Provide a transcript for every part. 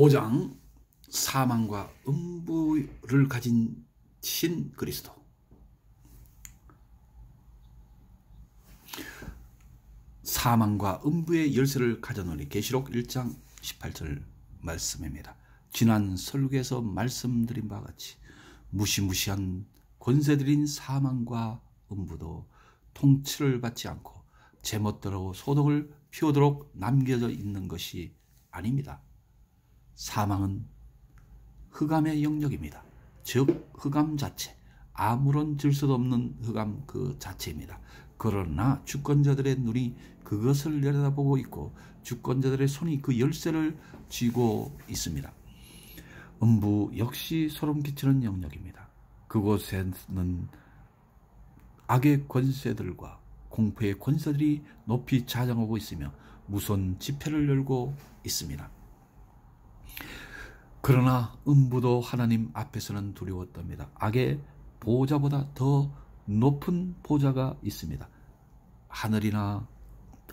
5장 사망과 음부를 가진 신 그리스도 사망과 음부의 열쇠를 가져놓으니 계시록 1장 18절 말씀입니다. 지난 설교에서 말씀드린 바와 같이 무시무시한 권세들인 사망과 음부도 통치를 받지 않고 제멋대로 소동을 피우도록 남겨져 있는 것이 아닙니다. 사망은 흑암의 영역입니다. 즉 흑암 자체, 아무런 질서도 없는 흑암 그 자체입니다. 그러나 주권자들의 눈이 그것을 내려다보고 있고 주권자들의 손이 그 열쇠를 쥐고 있습니다. 음부 역시 소름 끼치는 영역입니다. 그곳에는 악의 권세들과 공포의 권세들이 높이 자장하고 있으며 무선 지폐를 열고 있습니다. 그러나 음부도 하나님 앞에서는 두려웠답니다. 악의 보호자보다 더 높은 보호자가 있습니다. 하늘이나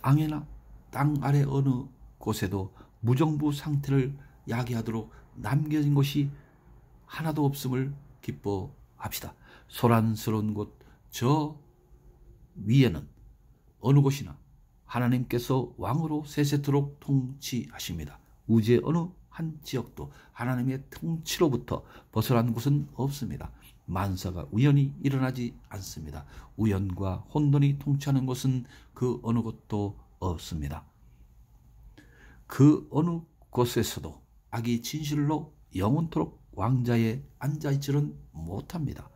땅이나 땅 아래 어느 곳에도 무정부 상태를 야기하도록 남겨진 것이 하나도 없음을 기뻐합시다. 소란스러운 곳 저 위에는 어느 곳이나 하나님께서 왕으로 세세토록 통치하십니다. 우주의 어느 한 지역도 하나님의 통치로부터 벗어난 곳은 없습니다. 만사가 우연히 일어나지 않습니다. 우연과 혼돈이 통치하는 곳은 그 어느 곳도 없습니다. 그 어느 곳에서도 악이 진실로 영원토록 왕자에 앉아있지는 못합니다.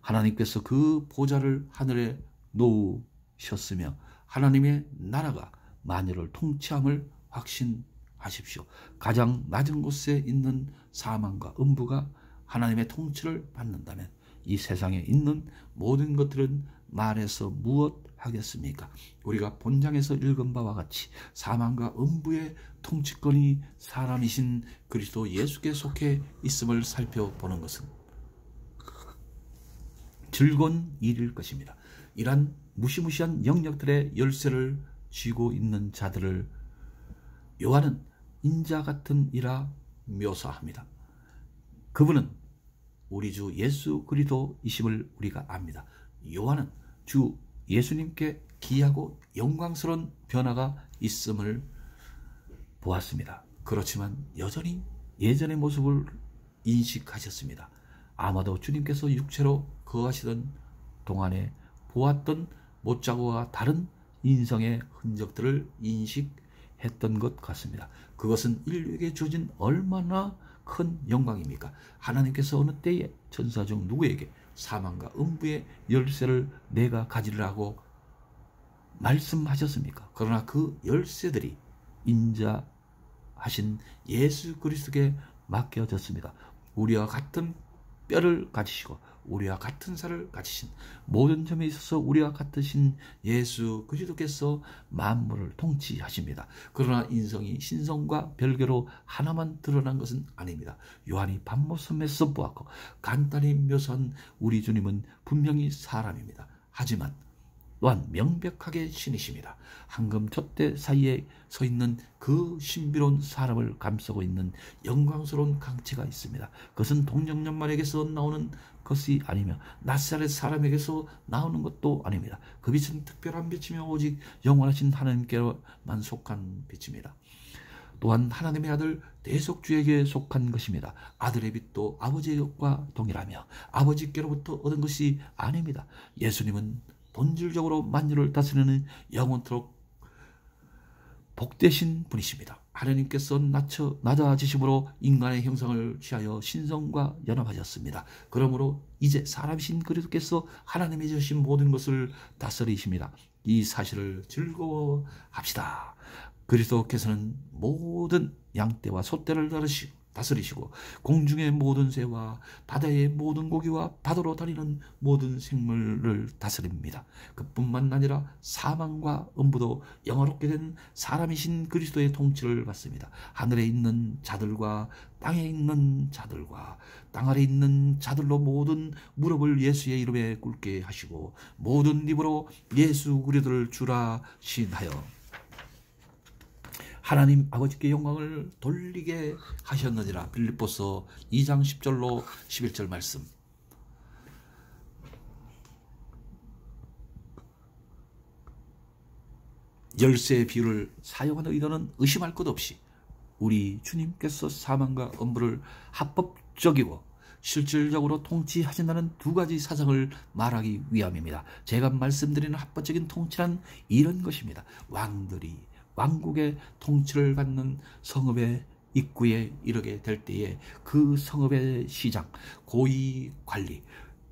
하나님께서 그 보좌를 하늘에 놓으셨으며 하나님의 나라가 만유를 통치함을 확신 하십시오. 가장 낮은 곳에 있는 사망과 음부가 하나님의 통치를 받는다면 이 세상에 있는 모든 것들은 말에서 무엇 하겠습니까? 우리가 본장에서 읽은 바와 같이 사망과 음부의 통치권이 사람이신 그리스도 예수께 속해 있음을 살펴보는 것은 즐거운 일일 것입니다. 이러한 무시무시한 영역들의 열쇠를 쥐고 있는 자들을 요한은 인자 같은 이라 묘사합니다. 그분은 우리 주 예수 그리스도이심을 우리가 압니다. 요한은 주 예수님께 기하고 영광스러운 변화가 있음을 보았습니다. 그렇지만 여전히 예전의 모습을 인식하셨습니다. 아마도 주님께서 육체로 거하시던 동안에 보았던 못자고와 다른 인성의 흔적들을 인식 했던 것 같습니다. 그것은 인류에게 주어진 얼마나 큰 영광입니까? 하나님께서 어느 때에 천사 중 누구에게 사망과 음부의 열쇠를 내가 가지라고 말씀하셨습니까? 그러나 그 열쇠들이 인자하신 예수 그리스도께 맡겨졌습니다. 우리와 같은 뼈를 가지시고 우리와 같은 살을 가지신 모든 점에 있어서 우리와 같으신 예수 그리스도께서 만물을 통치하십니다. 그러나 인성이 신성과 별개로 하나만 드러난 것은 아닙니다. 요한이 반모섬에서 보았고 간단히 묘사한 우리 주님은 분명히 사람입니다. 하지만 또한 명백하게 신이십니다. 황금촛대 사이에 서 있는 그 신비로운 사람을 감싸고 있는 영광스러운 강체가 있습니다. 그것은 동정녀말에게서 나오는 것이 아니며 낯살의 사람에게서 나오는 것도 아닙니다. 그 빛은 특별한 빛이며 오직 영원하신 하나님께만 속한 빛입니다. 또한 하나님의 아들 대속주에게 속한 것입니다. 아들의 빛도 아버지의 것과 동일하며 아버지께로부터 얻은 것이 아닙니다. 예수님은 본질적으로 만유를 다스리는 영원토록 복되신 분이십니다. 하나님께서 낮춰, 낮아지심으로 인간의 형상을 취하여 신성과 연합하셨습니다. 그러므로 이제 사람신 그리스도께서 하나님이 주신 모든 것을 다스리십니다. 이 사실을 즐거워합시다. 그리스도께서는 모든 양떼와 소떼를 다루시고 다스리시고 공중의 모든 새와 바다의 모든 고기와 바다로 다니는 모든 생물을 다스립니다. 그뿐만 아니라 사망과 음부도 영화롭게 된 사람이신 그리스도의 통치를 받습니다. 하늘에 있는 자들과 땅에 있는 자들과 땅 아래 있는 자들로 모든 무릎을 예수의 이름에 꿇게 하시고 모든 입으로 예수 그리스도를 주라 신하여 하나님 아버지께 영광을 돌리게 하셨느니라. 빌립보서 2장 10절로 11절 말씀. 열쇠 비율을 사용하는 의도는 의심할 것 없이 우리 주님께서 사망과 엄부를 합법적이고 실질적으로 통치하신다는 두 가지 사상을 말하기 위함입니다. 제가 말씀드리는 합법적인 통치란 이런 것입니다. 왕들이 왕국의 통치를 받는 성읍의 입구에 이르게 될 때에 그 성읍의 시장, 고위 관리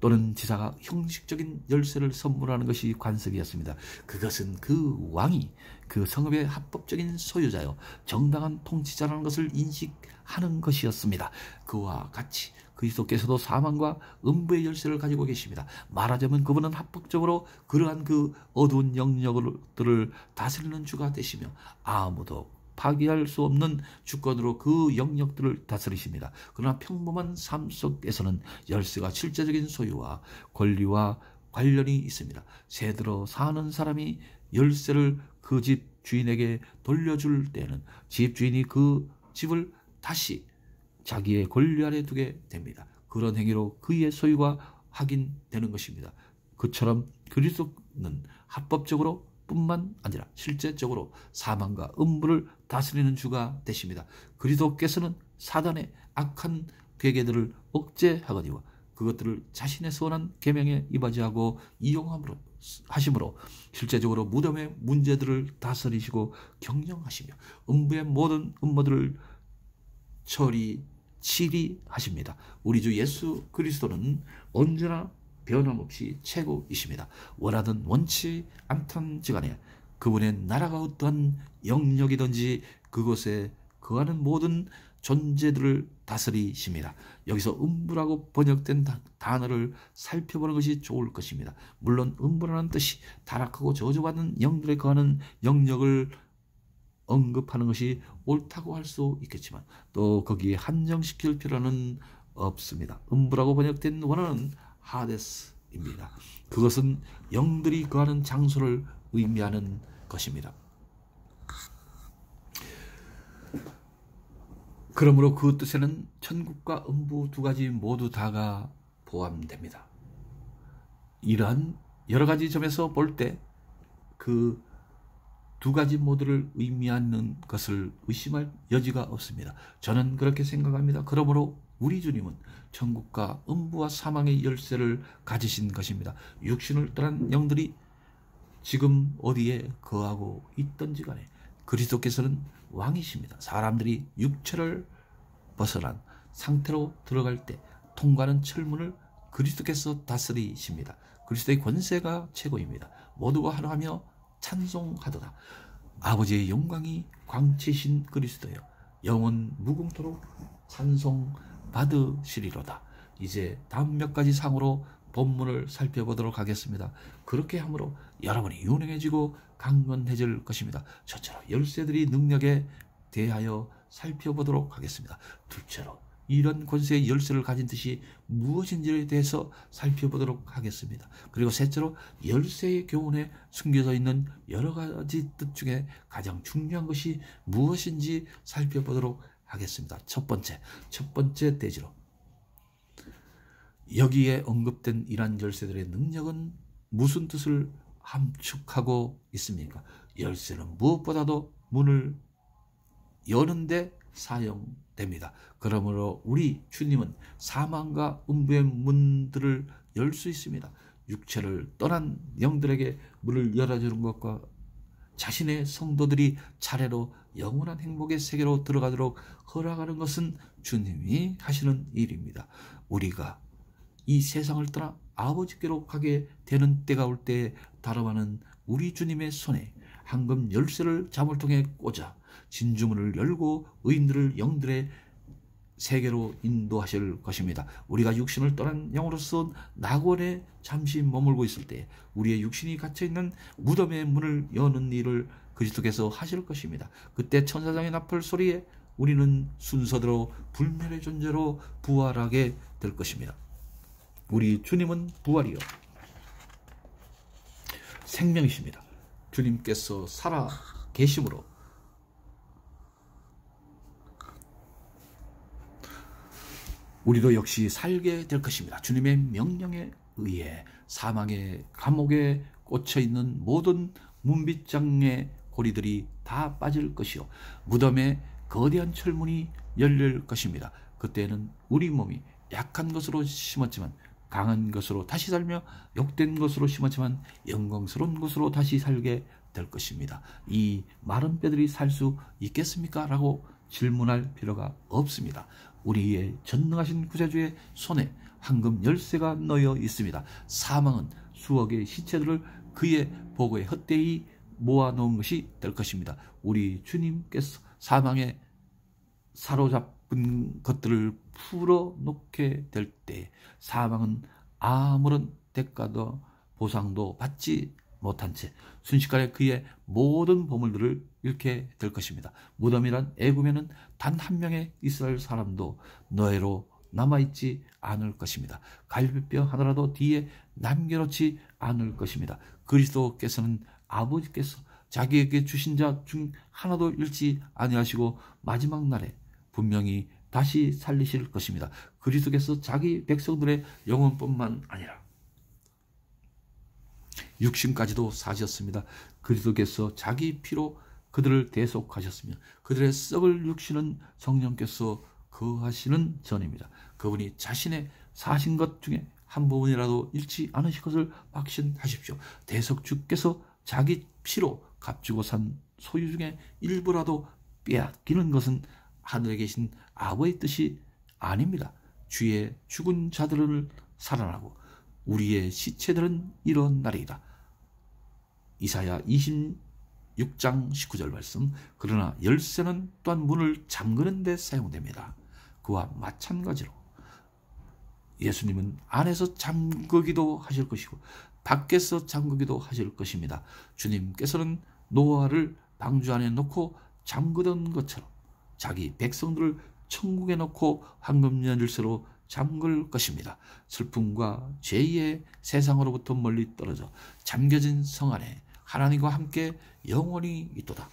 또는 지사가 형식적인 열쇠를 선물하는 것이 관습이었습니다. 그것은 그 왕이 그 성읍의 합법적인 소유자요 정당한 통치자라는 것을 인식하는 것이었습니다. 그와 같이 그리스도께서도 사망과 음부의 열쇠를 가지고 계십니다. 말하자면 그분은 합법적으로 그러한 그 어두운 영역들을 다스리는 주가 되시며 아무도 파괴할 수 없는 주권으로 그 영역들을 다스리십니다. 그러나 평범한 삶 속에서는 열쇠가 실제적인 소유와 권리와 관련이 있습니다. 새 들어 사는 사람이 열쇠를 그 집 주인에게 돌려줄 때는 집 주인이 그 집을 다시 자기의 권리 아래 두게 됩니다. 그런 행위로 그의 소유가 확인되는 것입니다. 그처럼 그리스도는 합법적으로 뿐만 아니라 실제적으로 사망과 음부를 다스리는 주가 되십니다. 그리스도께서는 사단의 악한 괴계들을 억제하거니와 그것들을 자신의 소원한 계명에 이바지하고 이용함으로 하심으로 실제적으로 무덤의 문제들을 다스리시고 경영하시며 음부의 모든 음모들을 처리 치리하십니다. 우리 주 예수 그리스도는 언제나 변함없이 최고이십니다. 원하든 원치 않던 지간에 그분의 나라가 어떠한 영역이든지 그곳에 거하는 모든 존재들을 다스리십니다. 여기서 음부라고 번역된 단어를 살펴보는 것이 좋을 것입니다. 물론 음부라는 뜻이 타락하고 저주받는 영들에 거하는 영역을 언급하는 것이 옳다고 할 수 있겠지만 또 거기에 한정시킬 필요는 없습니다. 음부라고 번역된 원어는 하데스입니다. 그것은 영들이 거하는 장소를 의미하는 것입니다. 그러므로 그 뜻에는 천국과 음부 두 가지 모두 다가 포함됩니다. 이러한 여러 가지 점에서 볼때그 두 가지 모드를 의미하는 것을 의심할 여지가 없습니다. 저는 그렇게 생각합니다. 그러므로 우리 주님은 천국과 음부와 사망의 열쇠를 가지신 것입니다. 육신을 떠난 영들이 지금 어디에 거하고 있던지 간에 그리스도께서는 왕이십니다. 사람들이 육체를 벗어난 상태로 들어갈 때 통과하는 철문을 그리스도께서 다스리십니다. 그리스도의 권세가 최고입니다. 모두가 하나하며 찬송하도다. 아버지의 영광이 광채신 그리스도여 영원 무궁토록 찬송 받으시리로다. 이제 다음 몇 가지 상으로 본문을 살펴보도록 하겠습니다. 그렇게 함으로 여러분이 유능해지고 강건해질 것입니다. 첫째로 열쇠들이 능력에 대하여 살펴보도록 하겠습니다. 둘째로 이런 권세의 열쇠를 가진 듯이 무엇인지에 대해서 살펴보도록 하겠습니다. 그리고 셋째로 열쇠의 교훈에 숨겨져 있는 여러 가지 뜻 중에 가장 중요한 것이 무엇인지 살펴보도록 하겠습니다. 첫 번째, 첫 번째 대지로 여기에 언급된 이러 열쇠들의 능력은 무슨 뜻을 함축하고 있습니까? 열쇠는 무엇보다도 문을 여는데 사용됩니다. 그러므로 우리 주님은 사망과 음부의 문들을 열 수 있습니다. 육체를 떠난 영들에게 문을 열어주는 것과 자신의 성도들이 차례로 영원한 행복의 세계로 들어가도록 허락하는 것은 주님이 하시는 일입니다. 우리가 이 세상을 떠나 아버지께로 가게 되는 때가 올때 다름하는 우리 주님의 손에 한금 열쇠를 잠을 통해 꽂아 진주문을 열고 의인들을 영들의 세계로 인도하실 것입니다. 우리가 육신을 떠난 영으로서 낙원에 잠시 머물고 있을 때 우리의 육신이 갇혀있는 무덤의 문을 여는 일을 그리스도께서 하실 것입니다. 그때 천사장의 나팔 소리에 우리는 순서대로 불멸의 존재로 부활하게 될 것입니다. 우리 주님은 부활이요. 생명이십니다. 주님께서 살아 계심으로 우리도 역시 살게 될 것입니다. 주님의 명령에 의해 사망의 감옥에 꽂혀 있는 모든 문빗장의 고리들이 다 빠질 것이요 무덤에 거대한 철문이 열릴 것입니다. 그때는 우리 몸이 약한 것으로 심었지만 강한 것으로 다시 살며 욕된 것으로 심었지만 영광스러운 것으로 다시 살게 될 것입니다. 이 마른 뼈들이 살 수 있겠습니까? 라고 질문할 필요가 없습니다. 우리의 전능하신 구세주의 손에 황금 열쇠가 놓여 있습니다. 사망은 수억의 시체들을 그의 보고에 헛되이 모아놓은 것이 될 것입니다. 우리 주님께서 사망에 사로잡은 것들을 풀어놓게 될 때 사망은 아무런 대가도 보상도 받지 못한 채 순식간에 그의 모든 보물들을 잃게 될 것입니다. 무덤이란 애굽에는 단한 명의 이스라엘 사람도 너희로 남아있지 않을 것입니다. 갈비뼈 하나라도 뒤에 남겨놓지 않을 것입니다. 그리스도께서는 아버지께서 자기에게 주신 자 중 하나도 잃지 아니하시고 마지막 날에 분명히 다시 살리실 것입니다. 그리스도께서 자기 백성들의 영혼뿐만 아니라 육신까지도 사셨습니다. 그리스도께서 자기 피로 그들을 대속하셨으며 그들의 썩을 육신은 성령께서 거하시는 전입니다. 그분이 자신의 사신 것 중에 한 부분이라도 잃지 않으실 것을 확신하십시오. 대속 주께서 자기 피로 값주고 산 소유 중에 일부라도 빼앗기는 것은 하늘에 계신 아버의 뜻이 아닙니다. 주의 죽은 자들을 살아나고 우리의 시체들은 이런 날이다. 이사야 26장 19절 말씀 그러나 열쇠는 또한 문을 잠그는 데 사용됩니다. 그와 마찬가지로 예수님은 안에서 잠그기도 하실 것이고 밖에서 잠그기도 하실 것입니다. 주님께서는 노아를 방주 안에 놓고 잠그던 것처럼 자기 백성들을 천국에 놓고 황금 연 열쇠로 잠글 것입니다. 슬픔과 죄의 세상으로부터 멀리 떨어져 잠겨진 성 안에 하나님과 함께 영원히 있도다.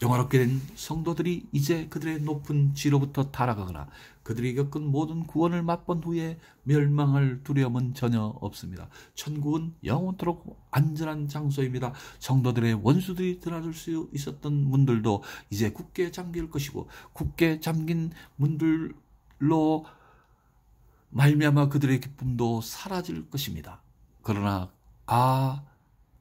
영화롭게 된 성도들이 이제 그들의 높은 지로부터 타락하거나 그들이 겪은 모든 구원을 맛본 후에 멸망할 두려움은 전혀 없습니다. 천국은 영원토록 안전한 장소입니다. 성도들의 원수들이 드나들 수 있었던 문들도 이제 굳게 잠길 것이고 굳게 잠긴 문들로 말미암아 그들의 기쁨도 사라질 것입니다. 그러나 아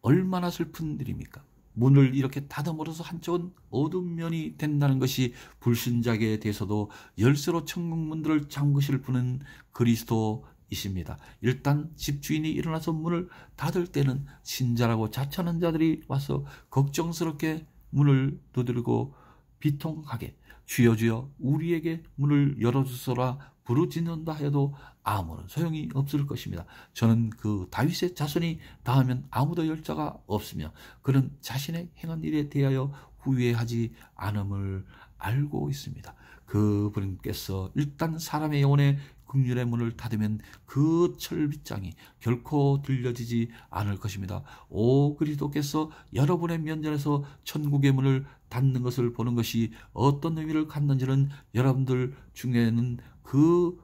얼마나 슬픈 일입니까? 문을 이렇게 닫아버려서 한쪽은 어두운 면이 된다는 것이 불신자에 대해서도 열쇠로 천국문들을 잠그실 분은 그리스도이십니다. 일단 집주인이 일어나서 문을 닫을 때는 신자라고 자처하는 자들이 와서 걱정스럽게 문을 두드리고 비통하게 주여 주여 우리에게 문을 열어주소라 부르짖는다 해도 아무런 소용이 없을 것입니다. 저는 그 다윗의 자손이 다하면 아무도 열자가 없으며 그는 자신의 행한 일에 대하여 후회하지 않음을 알고 있습니다. 그분께서 일단 사람의 영혼에 극률의 문을 닫으면 그 철빗장이 결코 들려지지 않을 것입니다. 오그리도께서 여러분의 면전에서 천국의 문을 닫는 것을 보는 것이 어떤 의미를 갖는지는 여러분들 중에는 그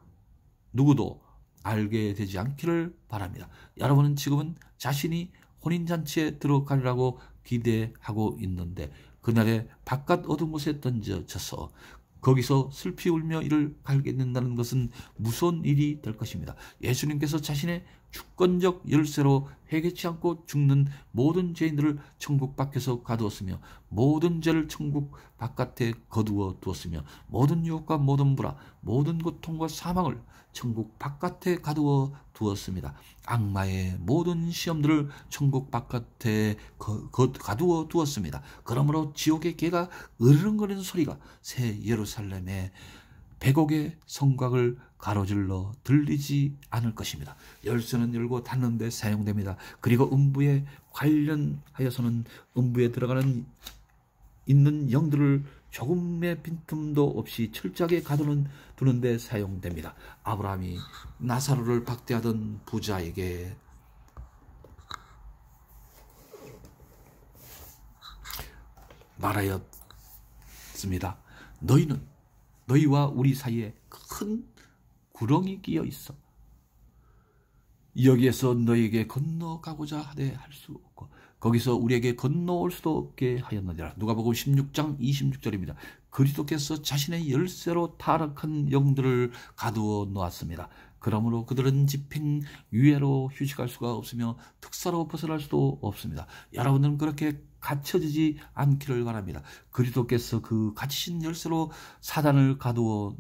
누구도 알게 되지 않기를 바랍니다. 여러분은 지금은 자신이 혼인잔치에 들어가리라고 기대하고 있는데 그날에 바깥 어두운 곳에 던져져서 거기서 슬피 울며 이를 갈게 된다는 것은 무서운 일이 될 것입니다. 예수님께서 자신의 주권적 열쇠로 회개치 않고 죽는 모든 죄인들을 천국 밖에서 가두었으며 모든 죄를 천국 바깥에 거두어 두었으며 모든 유혹과 모든 불화 모든 고통과 사망을 천국 바깥에 가두어 두었습니다. 악마의 모든 시험들을 천국 바깥에 거, 거, 가두어 두었습니다. 그러므로 지옥의 개가 으르렁거리는 소리가 새 예루살렘에 백옥의 성곽을 가로질러 들리지 않을 것입니다. 열쇠는 열고 닫는데 사용됩니다. 그리고 음부에 관련하여서는 음부에 들어가는 있는 영들을 조금의 빈틈도 없이 철저하게 가두는 두는데 사용됩니다. 아브라함이 나사로를 박대하던 부자에게 말하였습니다. 너희는 너희와 우리 사이에 큰 구렁이 끼어 있어. 여기에서 너희에게 건너가고자 하되 할 수 없고 거기서 우리에게 건너올 수도 없게 하였느니라. 누가복음 16장 26절입니다. 그리도께서 자신의 열쇠로 타락한 영들을 가두어 놓았습니다. 그러므로 그들은 집행 유예로 휴식할 수가 없으며 특사로 벗어날 수도 없습니다. 여러분은 그렇게 갇혀지지 않기를 바랍니다. 그리스도께서 그 갇히신 열쇠로 사단을 가두어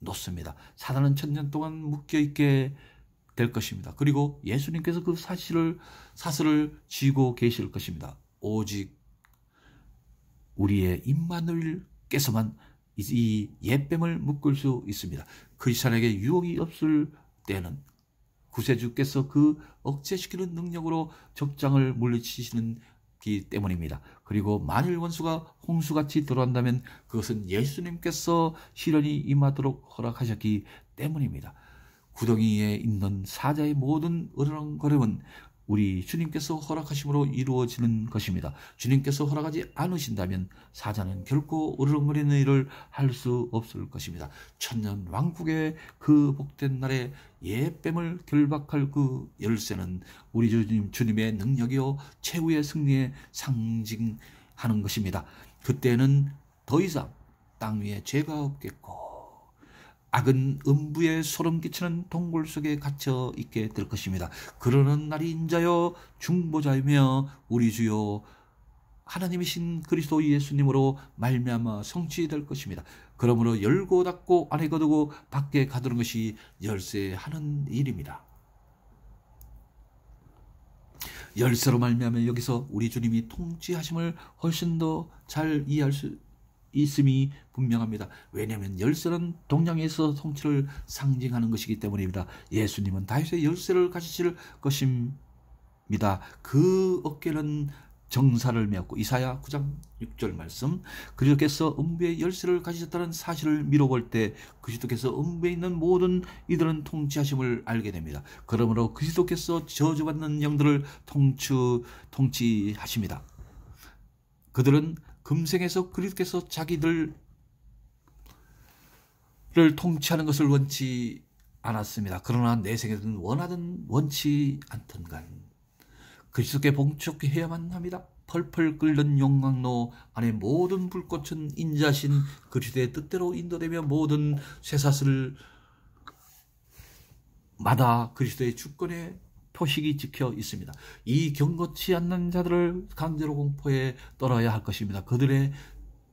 놓습니다. 사단은 천년 동안 묶여 있게 될 것입니다. 그리고 예수님께서 그 사실을 사슬을 쥐고 계실 것입니다. 오직 우리의 임마누엘께서만 이 예뱀을 묶을 수 있습니다. 크리스천에게 유혹이 없을 때는 구세주께서 그 억제시키는 능력으로 적장을 물리치시는 기 때문입니다. 그리고 만일 원수가 홍수같이 들어온다면 그것은 예수님께서 시련이 임하도록 허락하셨기 때문입니다. 구덩이에 있는 사자의 모든 으르렁거림은 우리 주님께서 허락하심으로 이루어지는 것입니다. 주님께서 허락하지 않으신다면 사자는 결코 으르렁거리는 일을 할 수 없을 것입니다. 천년 왕국의 그 복된 날에 예뺨을 결박할 그 열쇠는 우리 주님, 주님의 능력이요 최후의 승리에 상징하는 것입니다. 그때는 더 이상 땅 위에 죄가 없겠고 악은 음부에 소름 끼치는 동굴 속에 갇혀 있게 될 것입니다. 그러는 날이 인자여 중보자이며 우리 주요 하나님이신 그리스도 예수님으로 말미암아 성취될 것입니다. 그러므로 열고 닫고 안에 거두고 밖에 가두는 것이 열쇠하는 일입니다. 열쇠로 말미암아 여기서 우리 주님이 통치하심을 훨씬 더 잘 이해할 수 있음이 분명합니다. 왜냐하면 열쇠는 동양에서 통치를 상징하는 것이기 때문입니다. 예수님은 다윗의 열쇠를 가지실 것입니다. 그 어깨는 정사를 메었고 이사야 9장 6절 말씀 그리스도께서 음부의 열쇠를 가지셨다는 사실을 미뤄볼 때 그리스도께서 음부에 있는 모든 이들은 통치하심을 알게 됩니다. 그러므로 그리스도께서 저주받는 영들을 통치 통치하십니다. 그들은 금생에서 그리스께서 자기들을 통치하는 것을 원치 않았습니다. 그러나 내생에서는 원하든 원치 않든 간 그리스께 봉축해야만 합니다. 펄펄 끓는 용광로 안에 모든 불꽃은 인자신 그리스도의 뜻대로 인도되며 모든 쇠사슬 마다 그리스도의 주권에 표식이 찍혀 있습니다. 이 경고치 않는 자들을 강제로 공포에 떨어야 할 것입니다. 그들의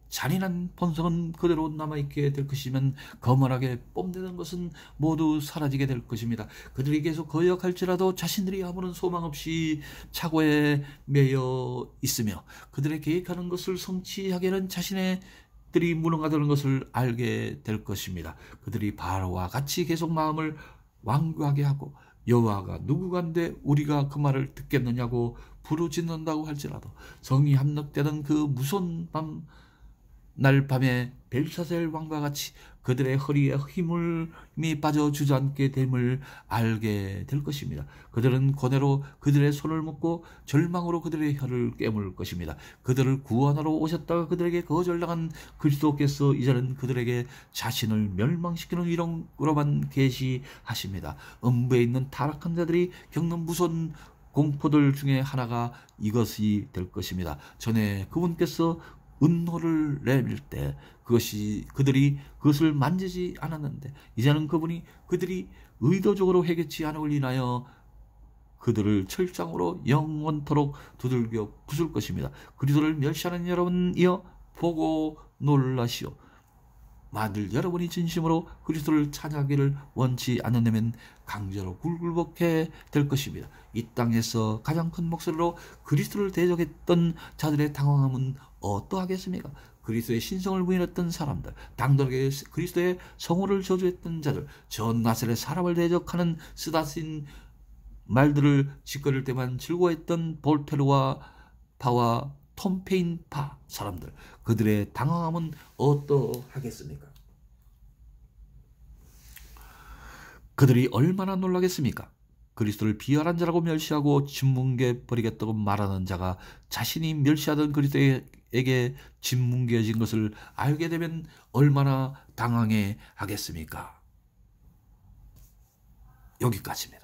잔인한 본성은 그대로 남아있게 될 것이면 거만하게 뽐내는 것은 모두 사라지게 될 것입니다. 그들이 계속 거역할지라도 자신들이 아무런 소망 없이 착오에 매여 있으며 그들의 계획하는 것을 성취하게는 자신의 들이 무능하다는 것을 알게 될 것입니다. 그들이 바로와 같이 계속 마음을 완고하게 하고 여호와가 누구간데 우리가 그 말을 듣겠느냐고 부르짖는다고 할지라도 성이 함락되는 그 무서운 밤날 밤에 벨사셀 왕과 같이 그들의 허리에 힘을 힘이 빠져 주저앉게 됨을 알게 될 것입니다. 그들은 고뇌로 그들의 손을 묶고 절망으로 그들의 혀를 깨물 것입니다. 그들을 구원하러 오셨다가 그들에게 거절당한 그리스도께서 이제는 그들에게 자신을 멸망시키는 이름으로만 계시하십니다. 음부에 있는 타락한 자들이 겪는 무서운 공포들 중에 하나가 이것이 될 것입니다. 전에 그분께서 음노를 내밀 때 그것이 그들이 그것을 만지지 않았는데 이제는 그분이 그들이 의도적으로 해결치 않음을 인하여 그들을 철장으로 영원토록 두들겨 부술 것입니다. 그리스도를 멸시하는 여러분 이어 보고 놀라시오. 만일 여러분이 진심으로 그리스도를 찬양하기를 원치 않는다면 강제로 굴굴복해될 것입니다. 이 땅에서 가장 큰 목소리로 그리스도를 대적했던 자들의 당황함은 어떠하겠습니까? 그리스도의 신성을 부인했던 사람들, 당돌하게 그리스도의 성호를 저주했던 자들, 전 나셀의 사람을 대적하는 쓰다신 말들을 짓거릴 때만 즐거워했던 볼테르와 파와 톰페인파 사람들 그들의 당황함은 어떠하겠습니까? 그들이 얼마나 놀라겠습니까? 그리스도를 비열한 자라고 멸시하고 진뭉개 버리겠다고 말하는 자가 자신이 멸시하던 그리스도에게 진뭉개진 것을 알게 되면 얼마나 당황해 하겠습니까? 여기까지입니다.